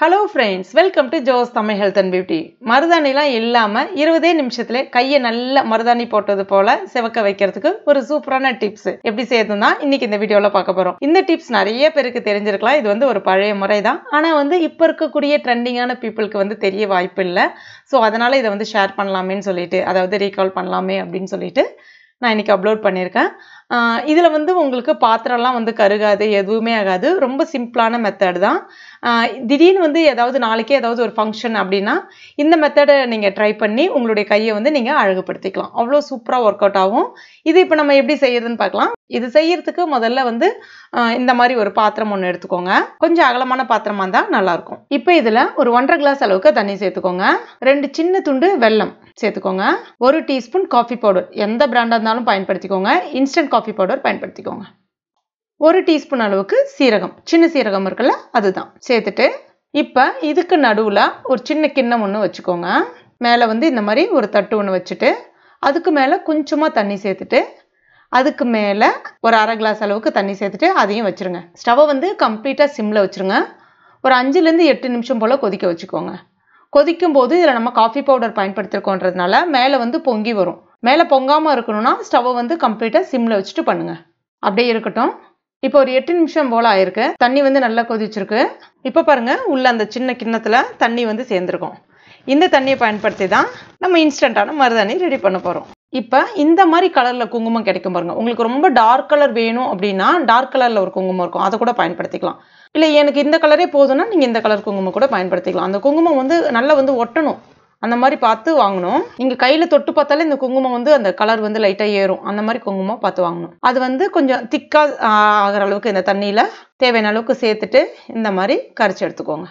hello friends welcome to Jo's Tamil health and beauty மருதாணிலாம் இல்லாமல் இருபதே நிமிஷத்தில் கையை நல்ல மருதாணி போட்டது போல சிவக்க வைக்கிறதுக்கு ஒரு சூப்பரான டிப்ஸ் எப்படி செய்யறதுன்னா இன்னைக்கு இந்த வீடியோவில் பார்க்க போகிறோம் இந்த டிப்ஸ் நிறைய பேருக்கு தெரிஞ்சிருக்கலாம் இது வந்து ஒரு பழைய முறை தான் ஆனால் வந்து இப்போ இருக்கக்கூடிய ட்ரெண்டிங்கான பீப்புளுக்கு வந்து தெரிய வாய்ப்பு இல்லை ஸோ அதனால் இதை வந்து ஷேர் பண்ணலாமேன்னு சொல்லிட்டு அதாவது ரீகால் பண்ணலாமே அப்படின்னு சொல்லிட்டு நான் இன்றைக்கி அப்லோட் பண்ணியிருக்கேன் இதில் வந்து உங்களுக்கு பாத்திரம்லாம் வந்து கருகாது எதுவுமே ஆகாது ரொம்ப சிம்பிளான மெத்தடு தான் திடீர்னு வந்து ஏதாவது நாளைக்கே ஏதாவது ஒரு ஃபங்க்ஷன் அப்படின்னா இந்த மெத்தடை நீங்கள் ட்ரை பண்ணி உங்களுடைய கையை வந்து நீங்கள் அழகுபடுத்திக்கலாம் அவ்வளோ சூப்பராக ஒர்க் அவுட் ஆகும் இது இப்போ நம்ம எப்படி செய்யறதுன்னு பார்க்கலாம் இது செய்யறதுக்கு முதல்ல வந்து இந்த மாதிரி ஒரு பாத்திரம் ஒன்று எடுத்துக்கோங்க கொஞ்சம் அகலமான பாத்திரமாக இருந்தால் நல்லாயிருக்கும் இப்போ இதில் ஒரு ஒன்றரை கிளாஸ் அளவுக்கு தண்ணி சேர்த்துக்கோங்க ரெண்டு சின்ன துண்டு வெல்லம் சேர்த்துக்கோங்க ஒரு டீஸ்பூன் காஃபி பவுடர் எந்த பிராண்டாக இருந்தாலும் பயன்படுத்திக்கோங்க இன்ஸ்டன்ட் காஃபி பவுடர் பயன்படுத்திக்கோங்க ஒரு டீஸ்பூன் அளவுக்கு சீரகம் சின்ன சீரகம் இருக்குல்ல அதுதான் சேர்த்துட்டு இப்போ இதுக்கு நடுவில் ஒரு சின்ன கிண்ணம் ஒன்று வச்சுக்கோங்க மேலே வந்து இந்த மாதிரி ஒரு தட்டு ஒன்று வச்சுட்டு அதுக்கு மேலே கொஞ்சமாக தண்ணி சேர்த்துட்டு அதுக்கு மேலே ஒரு அரை கிளாஸ் அளவுக்கு தண்ணி சேர்த்துட்டு அதையும் வச்சுருங்க ஸ்டவ்வை வந்து கம்ப்ளீட்டாக சிம்மில் வச்சுருங்க ஒரு அஞ்சுலேருந்து எட்டு நிமிஷம் போல் கொதிக்க வச்சுக்கோங்க கொதிக்கும் போது இதில் நம்ம காஃபி பவுடர் பயன்படுத்திருக்கோன்றதுனால மேலே வந்து பொங்கி வரும் மேலே பொங்காமல் இருக்கணும்னா ஸ்டவ்வை வந்து கம்ப்ளீட்டாக சிம்மில் வச்சுட்டு பண்ணுங்கள் அப்படியே இருக்கட்டும் இப்போ ஒரு எட்டு நிமிஷம் போல் ஆயிருக்கு தண்ணி வந்து நல்லா கொதிச்சிருக்கு இப்போ பாருங்கள் உள்ள அந்த சின்ன கிண்ணத்தில் தண்ணி வந்து சேர்ந்துருக்கோம் இந்த தண்ணியை பயன்படுத்தி தான் நம்ம இன்ஸ்டண்ட்டான மருதாணி ரெடி பண்ண போகிறோம் இப்போ இந்த மாதிரி கலரில் குங்குமம் கிடைக்கும் பாருங்க உங்களுக்கு ரொம்ப டார்க் கலர் வேணும் அப்படின்னா டார்க் கலரில் ஒரு குங்குமம் இருக்கும் அதை கூட பயன்படுத்திக்கலாம் இல்லை எனக்கு இந்த கலரே போதும்னா நீங்கள் இந்த கலர் குங்குமம் கூட பயன்படுத்திக்கலாம் அந்த குங்குமம் வந்து நல்லா வந்து ஒட்டணும் அந்த மாதிரி பார்த்து வாங்கணும் நீங்கள் கையில் தொட்டு பார்த்தாலே இந்த குங்குமம் வந்து அந்த கலர் வந்து லைட்டாக ஏறும் அந்த மாதிரி குங்குமம் பார்த்து வாங்கணும் அது வந்து கொஞ்சம் திக்காக ஆகிற அளவுக்கு இந்த தண்ணியில் தேவையான அளவுக்கு சேர்த்துட்டு இந்த மாதிரி கரைச்சி எடுத்துக்கோங்க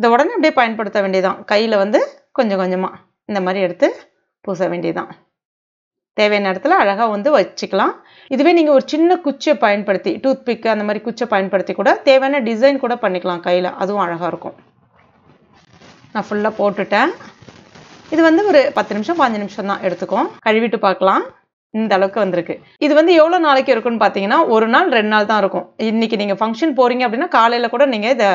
இதை உடனே அப்படியே பயன்படுத்த வேண்டியதான் கையில் வந்து கொஞ்சம் கொஞ்சமாக இந்த மாதிரி எடுத்து பூச வேண்டியதான் தேவையான இடத்துல அழகாக வந்து வச்சுக்கலாம் இதுவே நீங்கள் ஒரு சின்ன குச்சியை பயன்படுத்தி டூத் அந்த மாதிரி குச்சை பயன்படுத்தி கூட தேவையான டிசைன் கூட பண்ணிக்கலாம் கையில் அதுவும் அழகாக இருக்கும் நான் ஃபுல்லாக போட்டுட்டேன் இது வந்து ஒரு பத்து நிமிஷம் பாஞ்சு நிமிஷம் தான் எடுத்துக்கும் கழுவிட்டு பார்க்கலாம் இந்த அளவுக்கு வந்திருக்கு இது வந்து எவ்வளோ நாளைக்கு இருக்குன்னு பார்த்தீங்கன்னா ஒரு நாள் ரெண்டு நாள் தான் இருக்கும் இன்னைக்கு நீங்கள் ஃபங்க்ஷன் போகிறீங்க அப்படின்னா காலையில் கூட நீங்கள் இதை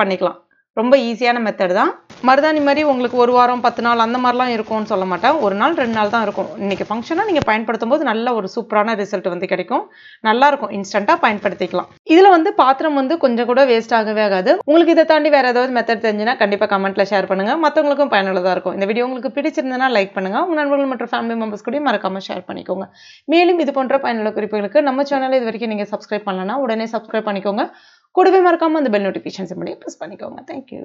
பண்ணிக்கலாம் ரொம்ப ஈஸியான மெத்தட் தான் மருதாணி மாதிரி உங்களுக்கு ஒரு வாரம் பத்து நாள் அந்த மாதிரிலாம் இருக்கும்னு சொல்ல மாட்டேன் ஒரு நாள் ரெண்டு நாள் தான் இருக்கும் இன்றைக்கி ஃபங்க்ஷனாக நீங்கள் பயன்படுத்தும் போது நல்ல ஒரு சூப்பரான ரிசல்ட் வந்து கிடைக்கும் நல்லாயிருக்கும் இன்ஸ்டண்ட்டாக பயன்படுத்திக்கலாம் இதில் வந்து பாத்திரம் வந்து கொஞ்சம் கூட வேஸ்ட் ஆகவே ஆகாது உங்களுக்கு இதை தாண்டி வேறு ஏதாவது மெத்தட் தெரிஞ்சுன்னா கண்டிப்பாக கமெண்ட்டில் ஷேர் பண்ணுங்கள் மற்றவங்களுக்கும் பயனுள்ளதாக இருக்கும் இந்த வீடியோ உங்களுக்கு பிடிச்சிருந்தனா லைக் பண்ணுங்கள் உங்கள் நண்பர்கள் மற்றும் ஃபேமிலி மெம்பர்ஸ் கூட மறக்காமல் ஷேர் பண்ணிக்கோங்க மேலும் இது போன்ற பயனுள்ள குறிப்புகளுக்கு நம்ம சேனல் இது வரைக்கும் நீங்கள் சப்ஸ்கிரைப் பண்ணலன்னா உடனே சப்ஸ்கிரைப் பண்ணிக்கோங்க கூடவே மறக்காமல் அந்த பெல் நோட்டிஃபிகேஷன்ஸ் பண்ணி ப்ரெஸ் பண்ணிக்கோங்க தேங்க்யூ